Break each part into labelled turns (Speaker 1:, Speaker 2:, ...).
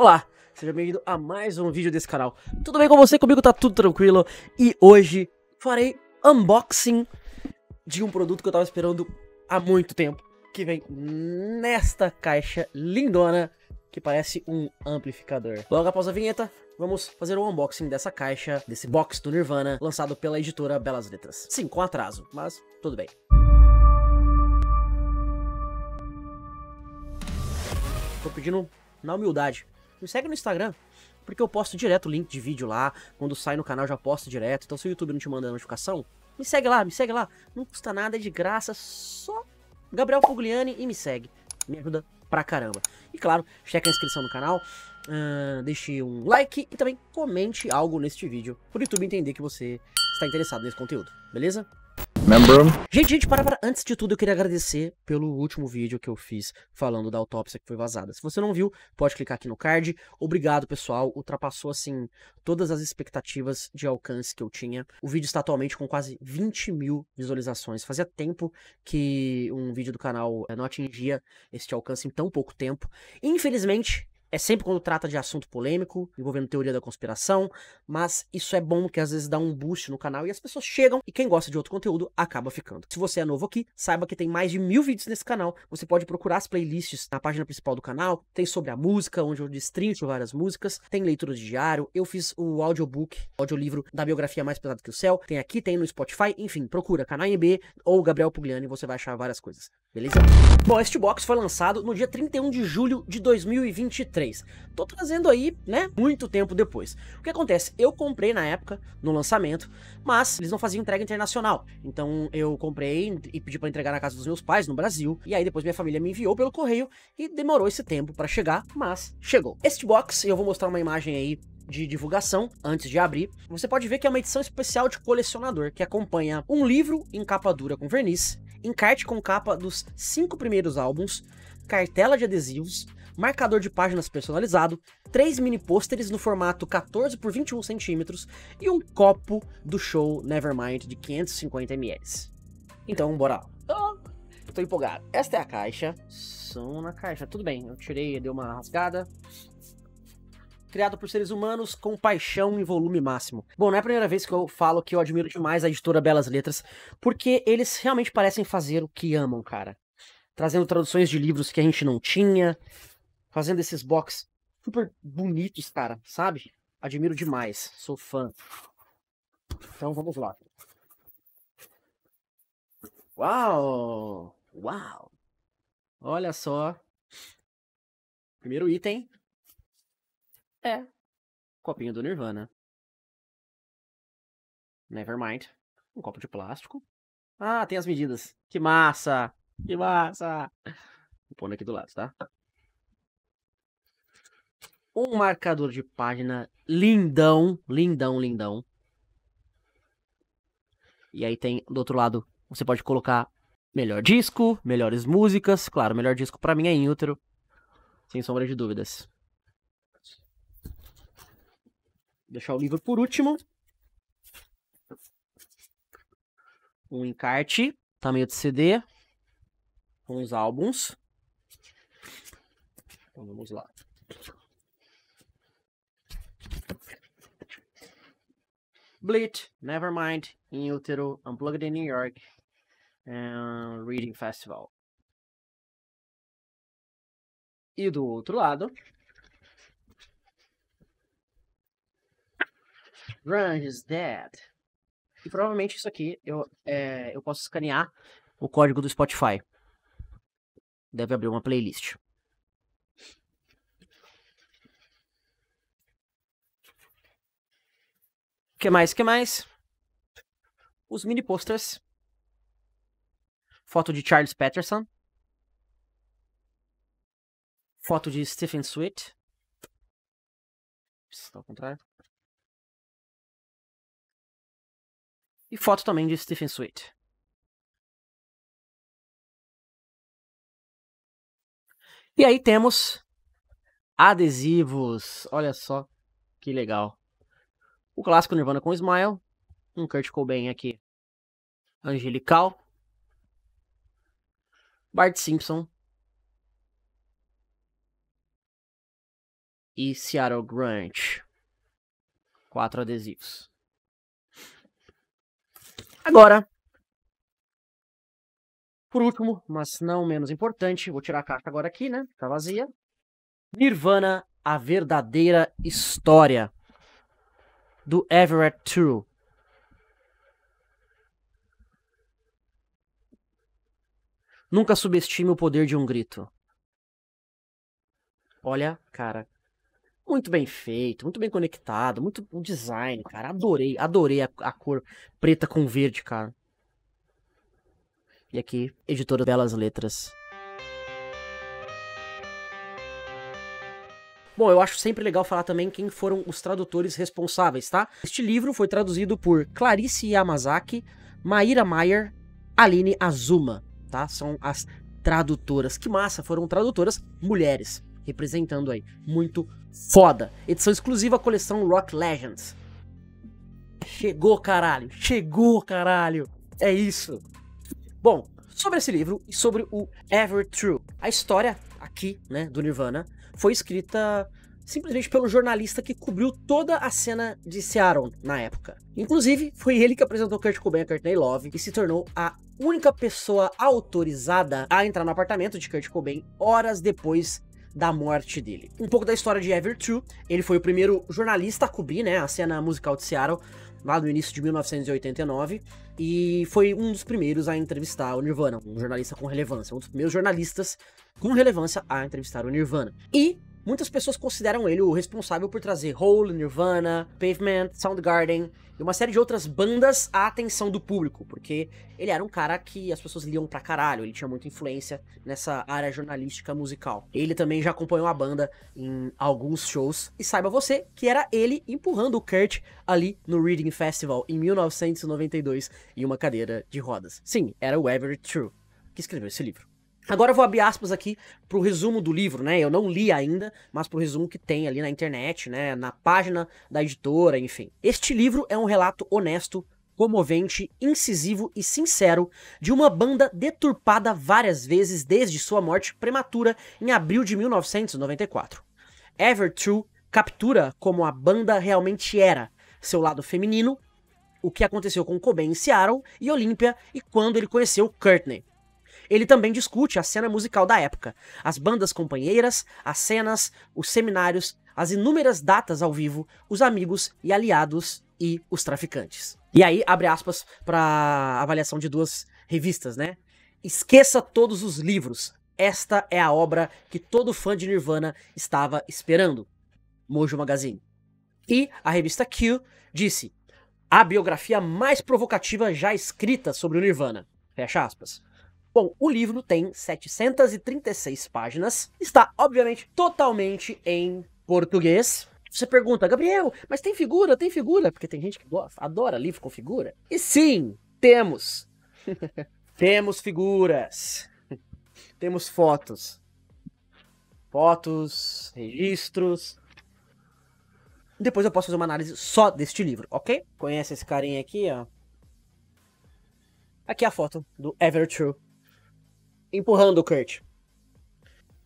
Speaker 1: Olá, seja bem-vindo a mais um vídeo desse canal. Tudo bem com você? Comigo tá tudo tranquilo. E hoje farei unboxing de um produto que eu tava esperando há muito tempo. Que vem nesta caixa lindona, que parece um amplificador. Logo após a vinheta, vamos fazer o um unboxing dessa caixa, desse box do Nirvana, lançado pela editora Belas Letras. Sim, com atraso, mas tudo bem. Tô pedindo na humildade me segue no Instagram, porque eu posto direto o link de vídeo lá. Quando sai no canal, já posto direto. Então, se o YouTube não te manda notificação, me segue lá, me segue lá. Não custa nada, é de graça. Só Gabriel Pugliani e me segue. Me ajuda pra caramba. E claro, checa a inscrição no canal, uh, deixe um like e também comente algo neste vídeo, pro YouTube entender que você está interessado nesse conteúdo, beleza? Gente, gente, para, para. Antes de tudo, eu queria agradecer pelo último vídeo que eu fiz falando da autópsia que foi vazada. Se você não viu, pode clicar aqui no card. Obrigado, pessoal. Ultrapassou, assim, todas as expectativas de alcance que eu tinha. O vídeo está atualmente com quase 20 mil visualizações. Fazia tempo que um vídeo do canal eh, não atingia este alcance em tão pouco tempo. Infelizmente, é sempre quando trata de assunto polêmico, envolvendo teoria da conspiração, mas isso é bom porque às vezes dá um boost no canal e as pessoas chegam e quem gosta de outro conteúdo acaba ficando. Se você é novo aqui, saiba que tem mais de mil vídeos nesse canal. Você pode procurar as playlists na página principal do canal, tem sobre a música, onde eu destrincho várias músicas, tem leitura de diário, eu fiz o audiobook, audiolivro da biografia Mais Pesado Que o Céu, tem aqui, tem no Spotify, enfim, procura canal MB ou Gabriel Pugliani, você vai achar várias coisas. Beleza? Bom, este box foi lançado no dia 31 de julho de 2023. Tô trazendo aí, né, muito tempo depois. O que acontece? Eu comprei na época, no lançamento, mas eles não faziam entrega internacional. Então eu comprei e pedi para entregar na casa dos meus pais, no Brasil. E aí depois minha família me enviou pelo correio e demorou esse tempo para chegar, mas chegou. Este box, eu vou mostrar uma imagem aí de divulgação antes de abrir, você pode ver que é uma edição especial de colecionador que acompanha um livro em capa dura com verniz, encarte com capa dos cinco primeiros álbuns, cartela de adesivos, marcador de páginas personalizado, três mini pôsteres no formato 14 por 21 centímetros e um copo do show Nevermind de 550 ml. Então, bora lá. tô empolgado. Esta é a caixa. Som na caixa. Tudo bem, eu tirei, deu uma rasgada criado por seres humanos com paixão e volume máximo. Bom, não é a primeira vez que eu falo que eu admiro demais a editora Belas Letras, porque eles realmente parecem fazer o que amam, cara. Trazendo traduções de livros que a gente não tinha, fazendo esses box super bonitos, cara, sabe? Admiro demais, sou fã. Então vamos lá. Uau! Uau! Olha só. Primeiro item, é. Copinho do Nirvana. Nevermind. Um copo de plástico. Ah, tem as medidas. Que massa! Que massa! Vou pôr aqui do lado, tá? Um marcador de página lindão, lindão, lindão. E aí tem do outro lado, você pode colocar melhor disco, melhores músicas. Claro, melhor disco para mim é Inútero, sem sombra de dúvidas. deixar o livro por último. Um encarte, tamanho tá de CD, com os álbuns. Então vamos lá. Bleach, Nevermind, In Utero, Unplugged in New York, and Reading Festival. E do outro lado, Grunge is dead. E provavelmente isso aqui eu, é, eu posso escanear o código do Spotify. Deve abrir uma playlist. que mais? que mais? Os mini posters. Foto de Charles Patterson. Foto de Stephen Sweet. Está ao contrário. E foto também de Stephen Sweet. E aí temos adesivos. Olha só que legal. O clássico Nirvana com Smile. Um Kurt Cobain aqui. Angelical. Bart Simpson. E Seattle Grunge. Quatro adesivos. Agora, por último, mas não menos importante, vou tirar a carta agora aqui, né? Tá vazia. Nirvana, a verdadeira história do Everett True. Nunca subestime o poder de um grito. Olha, cara, muito bem feito, muito bem conectado, muito o design, cara. Adorei, adorei a, a cor preta com verde, cara. E aqui, editora Belas Letras. Bom, eu acho sempre legal falar também quem foram os tradutores responsáveis, tá? Este livro foi traduzido por Clarice Yamazaki, Maíra Mayer, Aline Azuma, tá? São as tradutoras. Que massa, foram tradutoras mulheres representando aí. Muito foda. Edição exclusiva, coleção Rock Legends. Chegou, caralho. Chegou, caralho. É isso. Bom, sobre esse livro e sobre o Ever True. A história aqui, né, do Nirvana, foi escrita simplesmente pelo jornalista que cobriu toda a cena de Seattle na época. Inclusive, foi ele que apresentou Kurt Cobain a Courtney Love e se tornou a única pessoa autorizada a entrar no apartamento de Kurt Cobain horas depois da morte dele. Um pouco da história de True. ele foi o primeiro jornalista a cobrir né, a cena musical de Seattle lá no início de 1989 e foi um dos primeiros a entrevistar o Nirvana, um jornalista com relevância, um dos primeiros jornalistas com relevância a entrevistar o Nirvana. E Muitas pessoas consideram ele o responsável por trazer Hole, Nirvana, Pavement, Soundgarden e uma série de outras bandas à atenção do público, porque ele era um cara que as pessoas liam pra caralho, ele tinha muita influência nessa área jornalística musical. Ele também já acompanhou a banda em alguns shows, e saiba você que era ele empurrando o Kurt ali no Reading Festival em 1992 em uma cadeira de rodas. Sim, era o Everett True que escreveu esse livro. Agora eu vou abrir aspas aqui pro resumo do livro, né? Eu não li ainda, mas pro resumo que tem ali na internet, né? Na página da editora, enfim. Este livro é um relato honesto, comovente, incisivo e sincero de uma banda deturpada várias vezes desde sua morte prematura em abril de 1994. True captura como a banda realmente era, seu lado feminino, o que aconteceu com Cobain em Seattle e Olympia e quando ele conheceu Courtney. Ele também discute a cena musical da época, as bandas companheiras, as cenas, os seminários, as inúmeras datas ao vivo, os amigos e aliados e os traficantes. E aí abre aspas para avaliação de duas revistas, né? Esqueça todos os livros. Esta é a obra que todo fã de Nirvana estava esperando. Mojo Magazine. E a revista Q disse: a biografia mais provocativa já escrita sobre o Nirvana. Fecha aspas. Bom, o livro tem 736 páginas, está obviamente totalmente em português. Você pergunta, Gabriel, mas tem figura? Tem figura? Porque tem gente que gosta, adora livro com figura. E sim, temos. temos figuras. temos fotos. Fotos, registros. Depois eu posso fazer uma análise só deste livro, ok? Conhece esse carinha aqui, ó? Aqui é a foto do Ever True empurrando o Kurt.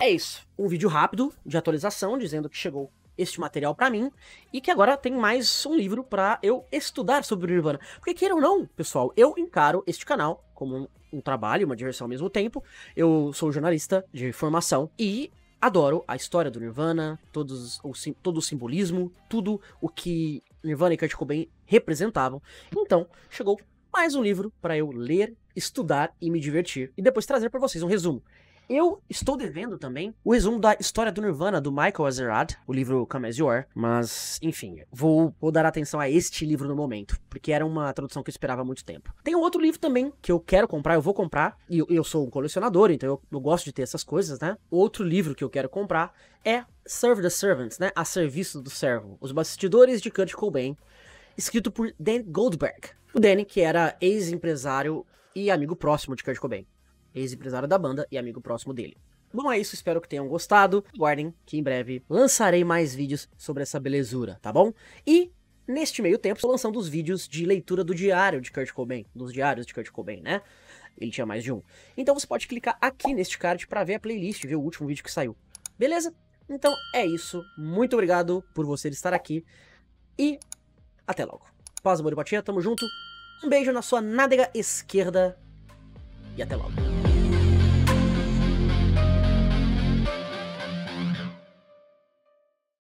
Speaker 1: É isso. Um vídeo rápido de atualização dizendo que chegou este material para mim e que agora tem mais um livro para eu estudar sobre o Nirvana. Porque queira ou não, pessoal, eu encaro este canal como um, um trabalho, uma diversão ao mesmo tempo. Eu sou jornalista de formação e adoro a história do Nirvana, todos, o, todo o simbolismo, tudo o que Nirvana e Kurt Cobain representavam. Então, chegou mais um livro para eu ler, estudar e me divertir e depois trazer para vocês um resumo. Eu estou devendo também o resumo da história do Nirvana, do Michael Azerrad, o livro Come As You Are, mas, enfim, vou, vou dar atenção a este livro no momento, porque era uma tradução que eu esperava há muito tempo. Tem um outro livro também que eu quero comprar, eu vou comprar, e eu, eu sou um colecionador, então eu, eu gosto de ter essas coisas, né? Outro livro que eu quero comprar é Serve the Servants, né? A Serviço do Servo, Os Bastidores de Kurt Cobain, escrito por Dan Goldberg. O Danny, que era ex-empresário e amigo próximo de Kurt Cobain. Ex-empresário da banda e amigo próximo dele. Bom, é isso, espero que tenham gostado. Guardem que em breve lançarei mais vídeos sobre essa belezura, tá bom? E neste meio tempo, estou lançando os vídeos de leitura do diário de Kurt Cobain, dos diários de Kurt Cobain, né? Ele tinha mais de um. Então você pode clicar aqui neste card para ver a playlist, ver o último vídeo que saiu. Beleza? Então é isso. Muito obrigado por você estar aqui e até logo. Paz, amor e tamo junto. Um beijo na sua nádega esquerda e até logo.